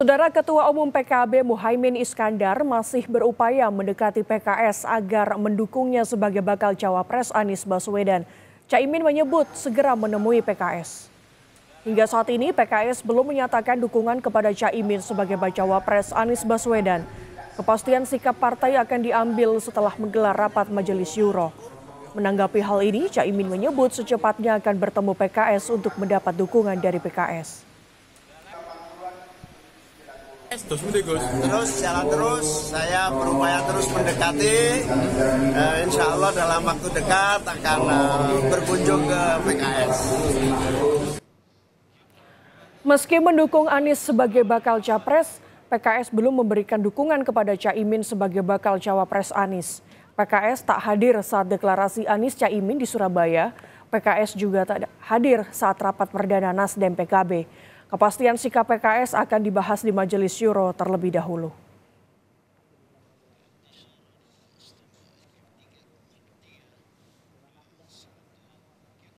Saudara Ketua Umum PKB Muhaimin Iskandar masih berupaya mendekati PKS agar mendukungnya sebagai bakal cawapres Anies Baswedan. Caimin menyebut segera menemui PKS. Hingga saat ini PKS belum menyatakan dukungan kepada Caimin sebagai bacawa pres Anies Baswedan. Kepastian sikap partai akan diambil setelah menggelar rapat Majelis Syuro. Menanggapi hal ini, Caimin menyebut secepatnya akan bertemu PKS untuk mendapat dukungan dari PKS. Terus terus jalan terus, saya berupaya terus mendekati. Uh, insya Allah dalam waktu dekat akan uh, berkunjung ke PKS. Meski mendukung Anies sebagai bakal capres, PKS belum memberikan dukungan kepada Caimin sebagai bakal cawapres Anies. PKS tak hadir saat deklarasi Anies Caimin di Surabaya. PKS juga tak hadir saat rapat perdana Nasdem PKB. Kepastian sikap PKS akan dibahas di Majelis Syuro terlebih dahulu.